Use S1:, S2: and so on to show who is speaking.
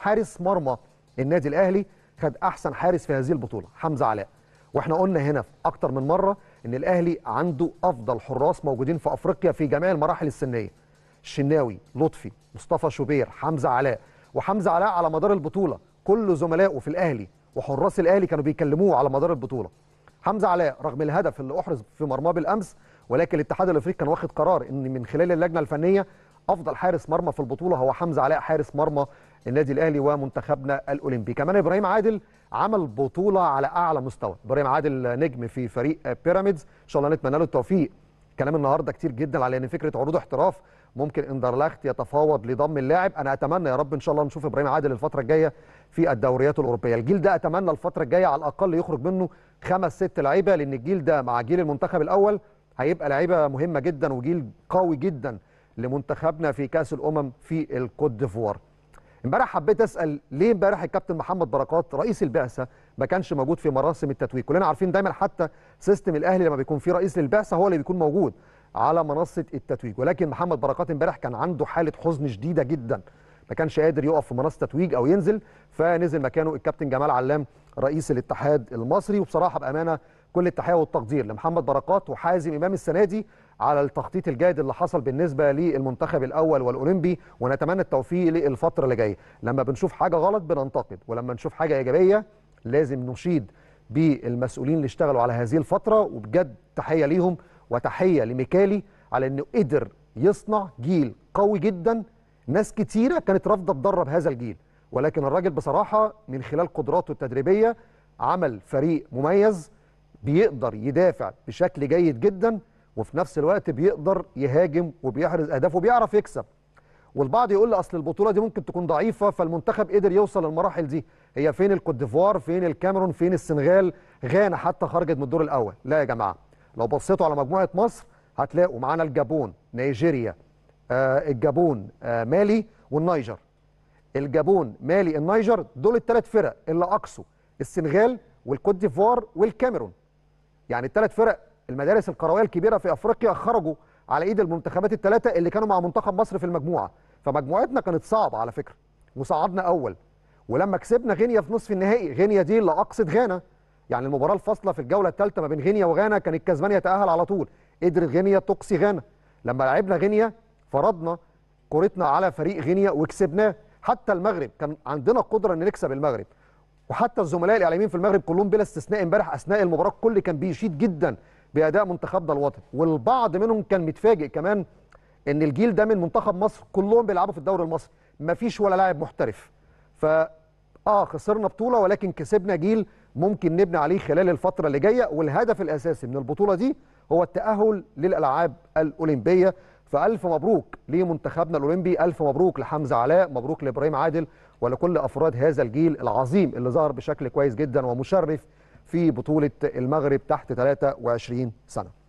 S1: حارس مرمى النادي الاهلي خد احسن حارس في هذه البطوله حمزه علاء واحنا قلنا هنا في اكتر من مره ان الاهلي عنده افضل حراس موجودين في افريقيا في جميع المراحل السنيه الشناوي لطفي مصطفى شوبير حمزه علاء وحمزه علاء على مدار البطوله كل زملائه في الاهلي وحراس الاهلي كانوا بيكلموه على مدار البطوله حمزه علاء رغم الهدف اللي احرز في مرماه بالامس ولكن الاتحاد الافريقي كان واخد قرار ان من خلال اللجنه الفنيه افضل حارس مرمى في البطوله هو حمزه علاء حارس مرمى النادي الاهلي ومنتخبنا الاولمبي كمان ابراهيم عادل عمل بطوله على اعلى مستوى ابراهيم عادل نجم في فريق بيراميدز ان شاء الله نتمنى له التوفيق كلام النهارده كتير جدا على ان فكره عروض احتراف ممكن اندرلخت يتفاوض لضم اللاعب انا اتمنى يا رب ان شاء الله نشوف ابراهيم عادل الفتره الجايه في الدوريات الاوروبيه الجيل ده اتمنى الفتره الجايه على الاقل يخرج منه خمس ست لعيبه لان الجيل ده مع جيل المنتخب الاول هيبقى لعيبه مهمه جدا وجيل قوي جدا لمنتخبنا في كاس الامم في الكوت ديفوار امبارح حبيت اسال ليه امبارح الكابتن محمد بركات رئيس البعثه ما كانش موجود في مراسم التتويج كلنا عارفين دايما حتى سيستم الاهلي لما بيكون فيه رئيس للبعثه هو اللي بيكون موجود على منصه التتويج ولكن محمد بركات امبارح كان عنده حاله حزن شديده جدا ما كانش قادر يقف في منصه تتويج او ينزل فنزل مكانه الكابتن جمال علام رئيس الاتحاد المصري وبصراحه بامانه كل التحيه والتقدير لمحمد بركات وحازم امام السنه دي على التخطيط الجيد اللي حصل بالنسبه للمنتخب الاول والاولمبي ونتمنى التوفيق للفتره اللي جايه لما بنشوف حاجه غلط بننتقد ولما نشوف حاجه ايجابيه لازم نشيد بالمسؤولين اللي اشتغلوا على هذه الفتره وبجد تحيه ليهم وتحيه لميكالي على انه قدر يصنع جيل قوي جدا ناس كتيره كانت رافضه تدرب هذا الجيل ولكن الراجل بصراحه من خلال قدراته التدريبيه عمل فريق مميز بيقدر يدافع بشكل جيد جدا وفي نفس الوقت بيقدر يهاجم وبيحرز اهدافه وبيعرف يكسب والبعض يقول لي اصل البطوله دي ممكن تكون ضعيفه فالمنتخب قدر يوصل للمراحل دي هي فين الكوت ديفوار فين الكاميرون فين السنغال غانا حتى خرجت من الدور الاول لا يا جماعه لو بصيتوا على مجموعه مصر هتلاقوا معانا الجابون نيجيريا آه الجابون آه مالي والنيجر الجابون مالي النيجر دول الثلاث فرق اللي اقصوا السنغال والكوت ديفوار والكاميرون يعني الثلاث فرق المدارس القرويه الكبيره في افريقيا خرجوا على ايد المنتخبات الثلاثه اللي كانوا مع منتخب مصر في المجموعه فمجموعتنا كانت صعبه على فكره وصعدنا اول ولما كسبنا غينيا في نصف النهائي غينيا دي اللي اقصد غانا يعني المباراه الفاصله في الجوله الثالثه ما بين غينيا وغانا كان الكسبان يتاهل على طول قدرت غينيا تقصي غانا لما لعبنا غينيا فرضنا كورتنا على فريق غينيا وكسبناه حتى المغرب كان عندنا قدره ان نكسب المغرب وحتى الزملاء الاعلاميين في المغرب كلهم بلا استثناء امبارح اثناء المباراه الكل كان بيشيد جدا باداء منتخبنا الوطني والبعض منهم كان متفاجئ كمان ان الجيل ده من منتخب مصر كلهم بيلعبوا في الدوري المصري مفيش ولا لاعب محترف ف اه خسرنا بطوله ولكن كسبنا جيل ممكن نبني عليه خلال الفتره اللي جايه والهدف الاساسي من البطوله دي هو التاهل للالعاب الاولمبيه فالف مبروك لمنتخبنا الاولمبي الف مبروك لحمزه علاء مبروك لابراهيم عادل ولكل افراد هذا الجيل العظيم اللي ظهر بشكل كويس جدا ومشرف في بطوله المغرب تحت 23 سنه